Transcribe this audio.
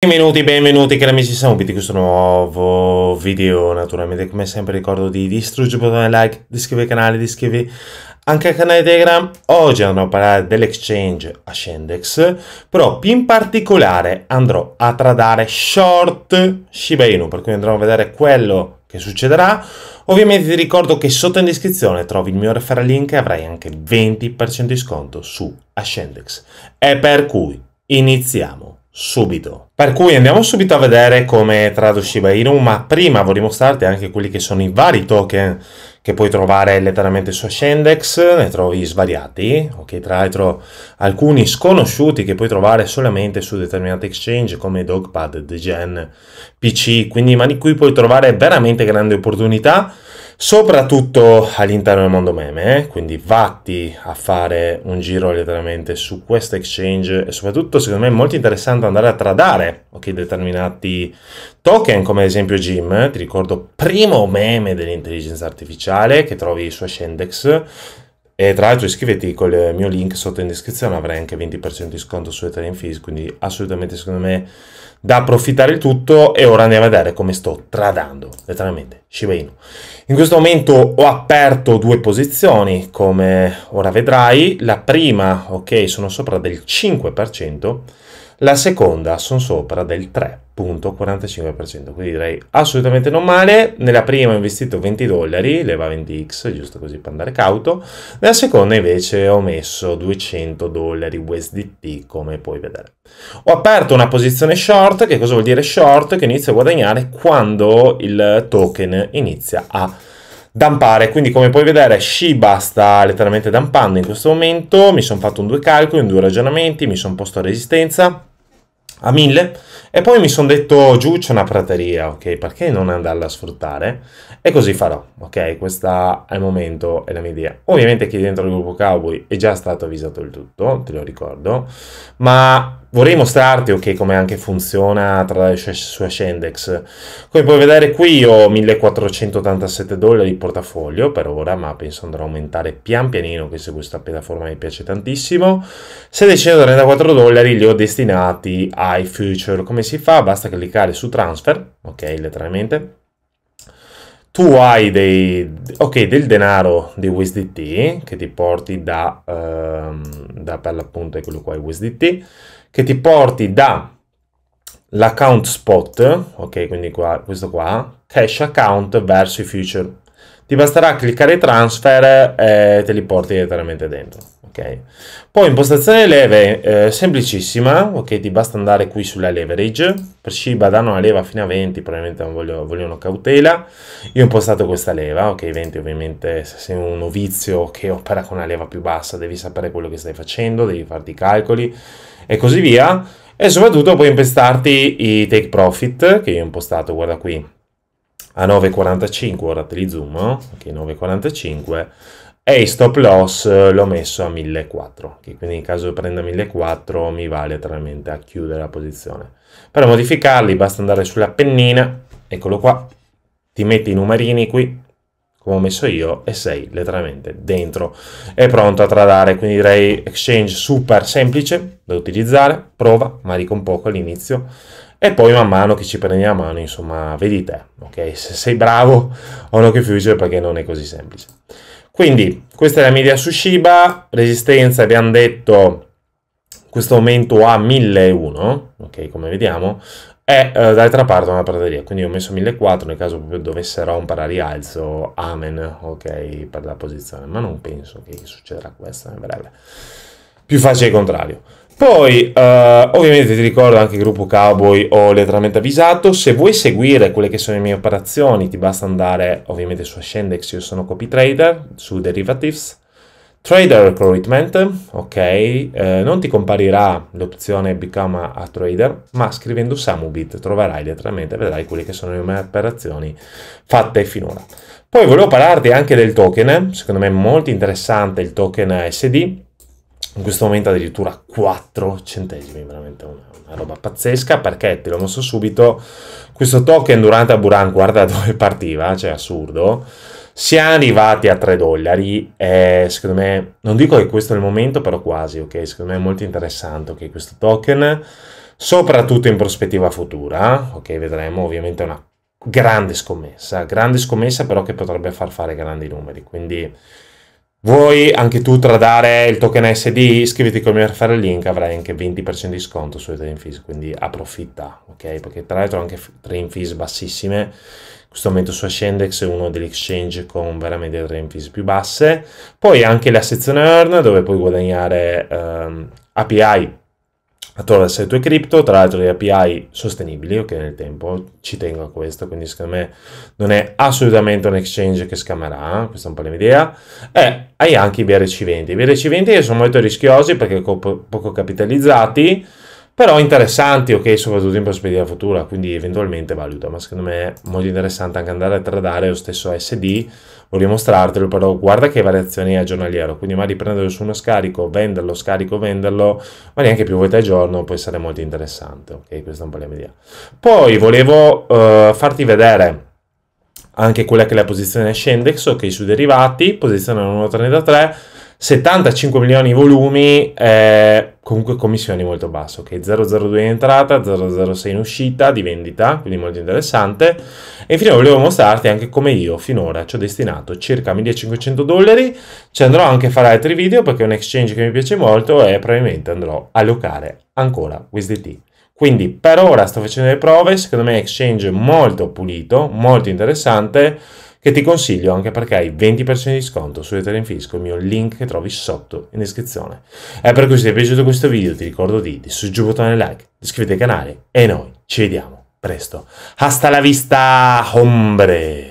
Benvenuti, benvenuti cari amici, siamo qui di questo nuovo video, naturalmente come sempre ricordo di distruggere il bottone like, di iscrivervi al canale, di iscrivervi anche al canale Telegram. Oggi andrò a parlare dell'exchange Ascendex, però più in particolare andrò a tradare short Shiba Inu, per cui andremo a vedere quello che succederà. Ovviamente ti ricordo che sotto in descrizione trovi il mio referral link e avrai anche 20% di sconto su Ascendex. E per cui iniziamo subito. Per cui andiamo subito a vedere come trado Shiba Inu, ma prima vorrei mostrarti anche quelli che sono i vari token che puoi trovare letteralmente su Ascendex, ne trovi svariati, ok? Tra l'altro alcuni sconosciuti che puoi trovare solamente su determinati exchange come Dogpad, Degen, PC, quindi ma di cui puoi trovare veramente grandi opportunità soprattutto all'interno del mondo meme, eh? quindi vatti a fare un giro letteralmente su questo exchange e soprattutto secondo me è molto interessante andare a tradare okay, determinati token come ad esempio Jim, ti ricordo primo meme dell'intelligenza artificiale che trovi su Ascendex e tra l'altro iscriviti col mio link sotto in descrizione, avrai anche 20% di sconto sulle Italian Fees, quindi assolutamente secondo me da approfittare il tutto e ora andiamo a vedere come sto tradando letteralmente Shiba Inu. In questo momento ho aperto due posizioni, come ora vedrai, la prima, ok, sono sopra del 5%, la seconda sono sopra del 3.45%, quindi direi assolutamente non male. Nella prima ho investito 20 dollari, leva 20x, giusto così per andare cauto. Nella seconda invece ho messo 200 dollari USDT, come puoi vedere. Ho aperto una posizione short, che cosa vuol dire short? Che inizio a guadagnare quando il token inizia a dampare. Quindi, come puoi vedere, Shiba sta letteralmente dampando in questo momento. Mi sono fatto un due calcoli, un due ragionamenti, mi sono posto a resistenza a 1000 e poi mi sono detto giù c'è una prateria, ok? Perché non andarla a sfruttare? E così farò, ok? Questa al momento è la mia idea. Ovviamente chi dentro il gruppo Cowboy è già stato avvisato il tutto, te lo ricordo, ma vorrei mostrarti ok come anche funziona tra su Ascendex come puoi vedere qui ho 1487 dollari di portafoglio per ora ma penso andrò a aumentare pian pianino che se questa piattaforma mi piace tantissimo 734 dollari li ho destinati ai future come si fa? basta cliccare su transfer ok letteralmente tu hai dei, okay, del denaro di USDT che ti porti da, um, da per l'appunto quello qua USDT che ti porti da l'account spot, ok, quindi qua, questo qua, cash account verso i future. Ti basterà cliccare transfer e te li porti direttamente dentro, ok. Poi impostazione leve, eh, semplicissima, ok, ti basta andare qui sulla leverage, per Shiba danno una leva fino a 20, probabilmente non voglio, vogliono cautela. Io ho impostato questa leva, ok, 20 ovviamente se sei un novizio che opera con una leva più bassa devi sapere quello che stai facendo, devi farti i calcoli e così via. E soprattutto puoi impestarti i take profit che io ho impostato, guarda qui, a 9,45, ora te li zoom, che 9,45 e stop loss eh, l'ho messo a 1400 quindi in caso prenda 1400 mi vale veramente a chiudere la posizione per modificarli basta andare sulla pennina eccolo qua ti metti i numerini qui come ho messo io e sei letteralmente dentro è pronto a tradare quindi direi exchange super semplice da utilizzare prova marica un poco all'inizio e poi man mano che ci prendi la mano insomma vedi te ok se sei bravo o no che future perché non è così semplice quindi questa è la mia su Shiba resistenza abbiamo detto questo momento a 1001, ok, come vediamo, e eh, d'altra parte una prateria, quindi ho messo 1.400 nel caso proprio dovesse rompere a rialzo, amen, ok, per la posizione, ma non penso che succederà questo in breve. Più facile il contrario. Poi, eh, ovviamente ti ricordo anche il gruppo Cowboy, ho letteralmente avvisato, se vuoi seguire quelle che sono le mie operazioni, ti basta andare ovviamente su Ascendex, io sono copy trader, su Derivatives, Trader Recruitment, ok, eh, non ti comparirà l'opzione Become a, a Trader, ma scrivendo Samubit troverai letteralmente, vedrai quelle che sono le mie operazioni fatte finora. Poi volevo parlarti anche del token, secondo me è molto interessante il token SD, in questo momento addirittura 4 centesimi, veramente una, una roba pazzesca, perché te lo mostro subito, questo token durante Aburan, guarda dove partiva, cioè assurdo, siamo arrivati a 3 dollari e secondo me, non dico che questo è il momento, però quasi, ok? Secondo me è molto interessante okay, questo token, soprattutto in prospettiva futura, ok? Vedremo, ovviamente è una grande scommessa, grande scommessa però che potrebbe far fare grandi numeri, quindi... Vuoi anche tu tradare il token SD? Iscriviti come fare il link, avrai anche 20% di sconto sulle trading fees, quindi approfitta, ok? Perché tra l'altro anche trading fees bassissime in questo momento su Ascendex è uno degli exchange con veramente delle fees più basse. Poi anche la sezione Earn dove puoi guadagnare ehm, API attraverso le tue cripto, tra l'altro le API sostenibili, ok nel tempo, ci tengo a questo, quindi secondo me non è assolutamente un exchange che scammerà, eh, questa è un po' l'idea, e hai anche i brc 20 i brc 20 sono molto rischiosi perché poco capitalizzati, però interessanti, ok, soprattutto in prospettiva futura, quindi eventualmente valuta, ma secondo me è molto interessante anche andare a tradare lo stesso SD, voglio mostrartelo, però guarda che variazioni a giornaliero, quindi magari prenderlo su uno scarico, venderlo, scarico, venderlo, ma neanche più volte al giorno può essere molto interessante, ok, questa è un po' la l'idea. Poi volevo uh, farti vedere anche quella che è la posizione Scendex, ok, sui derivati, posizione 1,33, 75 milioni di volumi, eh, comunque commissioni molto basse, ok? 002 in entrata, 006 in uscita di vendita, quindi molto interessante. E infine volevo mostrarti anche come io finora ci ho destinato circa 1500 dollari, ci andrò anche a fare altri video perché è un exchange che mi piace molto e probabilmente andrò a locare ancora WSDT. Quindi per ora sto facendo le prove, secondo me è un exchange molto pulito, molto interessante che ti consiglio anche perché hai 20% di sconto su Ethereum Fisco, il mio link che trovi sotto in descrizione. E per cui se ti è piaciuto questo video ti ricordo di, di su giù bottone like, iscriverti al canale e noi ci vediamo presto. Hasta la vista, hombre!